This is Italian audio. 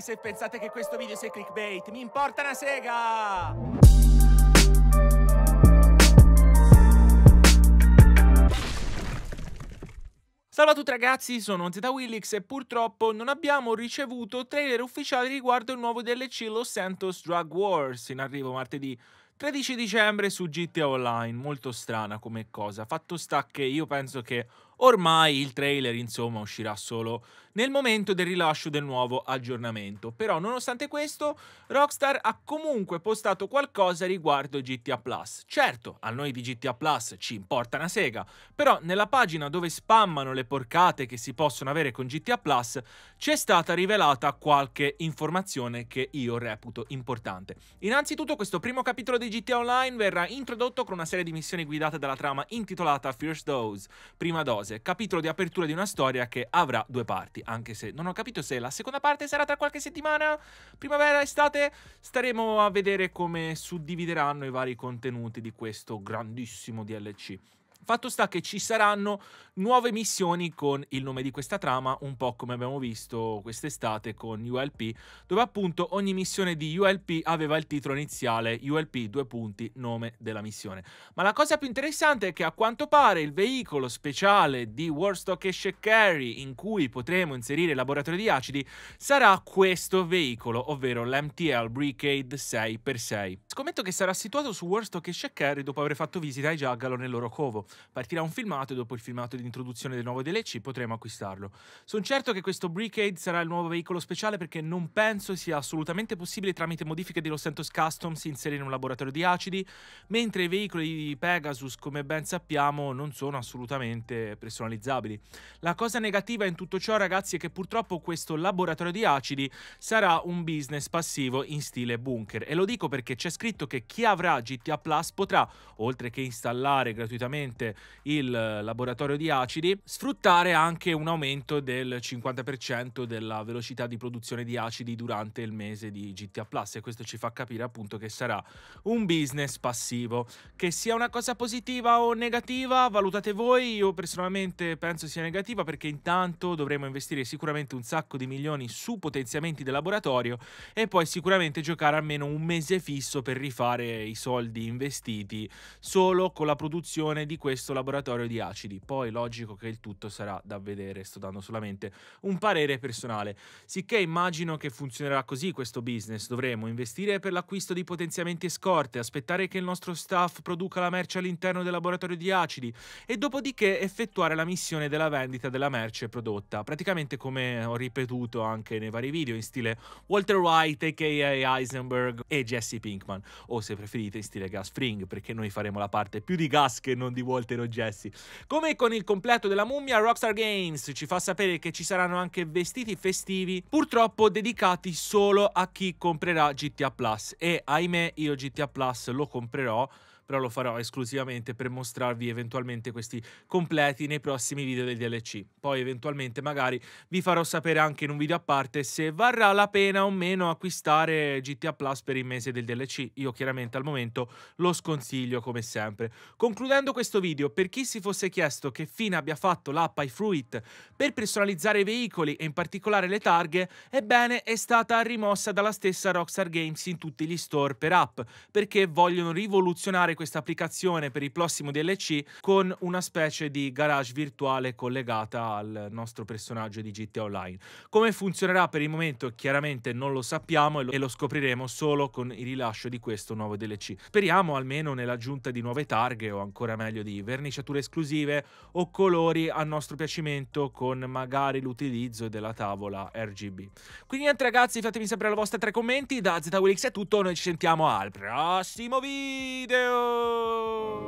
Se pensate che questo video sia clickbait, mi importa una sega! Salve a tutti ragazzi, sono Zeta e purtroppo non abbiamo ricevuto trailer ufficiali riguardo il nuovo DLC Los Santos Drug Wars in arrivo martedì 13 dicembre su GTA Online. Molto strana come cosa. Fatto sta che io penso che Ormai il trailer, insomma, uscirà solo nel momento del rilascio del nuovo aggiornamento. Però, nonostante questo, Rockstar ha comunque postato qualcosa riguardo GTA Plus. Certo, a noi di GTA Plus ci importa una sega, però nella pagina dove spammano le porcate che si possono avere con GTA Plus c'è stata rivelata qualche informazione che io reputo importante. Innanzitutto questo primo capitolo di GTA Online verrà introdotto con una serie di missioni guidate dalla trama intitolata First Dose, prima dose base, capitolo di apertura di una storia che avrà due parti, anche se non ho capito se la seconda parte sarà tra qualche settimana, primavera, estate, staremo a vedere come suddivideranno i vari contenuti di questo grandissimo DLC. Fatto sta che ci saranno nuove missioni con il nome di questa trama, un po' come abbiamo visto quest'estate con ULP, dove appunto ogni missione di ULP aveva il titolo iniziale ULP due punti nome della missione. Ma la cosa più interessante è che a quanto pare il veicolo speciale di Warstock e Shekari in cui potremo inserire il laboratorio di acidi sarà questo veicolo, ovvero l'MTL Brigade 6x6. Scommetto che sarà situato su Warstock e Shekari dopo aver fatto visita ai Jaggalo nel loro covo. Partirà un filmato e dopo il filmato di introduzione del nuovo DLC potremo acquistarlo. Sono certo che questo Brickade sarà il nuovo veicolo speciale perché non penso sia assolutamente possibile tramite modifiche dello Sentos Customs inserire un laboratorio di acidi, mentre i veicoli di Pegasus, come ben sappiamo, non sono assolutamente personalizzabili. La cosa negativa in tutto ciò, ragazzi, è che purtroppo questo laboratorio di acidi sarà un business passivo in stile bunker. E lo dico perché c'è scritto che chi avrà GTA Plus potrà, oltre che installare gratuitamente durante il laboratorio di acidi, sfruttare anche un aumento del 50% della velocità di produzione di acidi durante il mese di GTA Plus e questo ci fa capire appunto che sarà un business passivo. Che sia una cosa positiva o negativa, valutate voi, io personalmente penso sia negativa perché intanto dovremo investire sicuramente un sacco di milioni su potenziamenti del laboratorio e poi sicuramente giocare almeno un mese fisso per rifare i soldi investiti solo con la produzione di questo questo laboratorio di acidi. Poi logico che il tutto sarà da vedere, sto dando solamente un parere personale. Sicché immagino che funzionerà così questo business, dovremo investire per l'acquisto di potenziamenti e scorte, aspettare che il nostro staff produca la merce all'interno del laboratorio di acidi e dopodiché effettuare la missione della vendita della merce prodotta, praticamente come ho ripetuto anche nei vari video in stile Walter White, aka Eisenberg e Jesse Pinkman, o se preferite in stile Gas Fring, perché noi faremo la parte più di gas che non di Walter Walter Oggessi. Come con il completo della mummia, Rockstar Games ci fa sapere che ci saranno anche vestiti festivi, purtroppo dedicati solo a chi comprerà GTA Plus. E ahimè, io GTA Plus lo comprerò però lo farò esclusivamente per mostrarvi eventualmente questi completi nei prossimi video del DLC. Poi eventualmente magari vi farò sapere anche in un video a parte se varrà la pena o meno acquistare GTA Plus per il mese del DLC. Io chiaramente al momento lo sconsiglio come sempre. Concludendo questo video, per chi si fosse chiesto che fine abbia fatto l'app iFruit per personalizzare i veicoli e in particolare le targhe, ebbene è stata rimossa dalla stessa Rockstar Games in tutti gli store per app, perché vogliono rivoluzionare questa applicazione per il prossimo DLC con una specie di garage virtuale collegata al nostro personaggio di GTA Online. Come funzionerà per il momento chiaramente non lo sappiamo e lo scopriremo solo con il rilascio di questo nuovo DLC. Speriamo almeno nell'aggiunta di nuove targhe o ancora meglio di verniciature esclusive o colori a nostro piacimento con magari l'utilizzo della tavola RGB. Quindi niente ragazzi, fatemi sapere la vostra tra i commenti, da ZWX è tutto, noi ci sentiamo al prossimo video! ー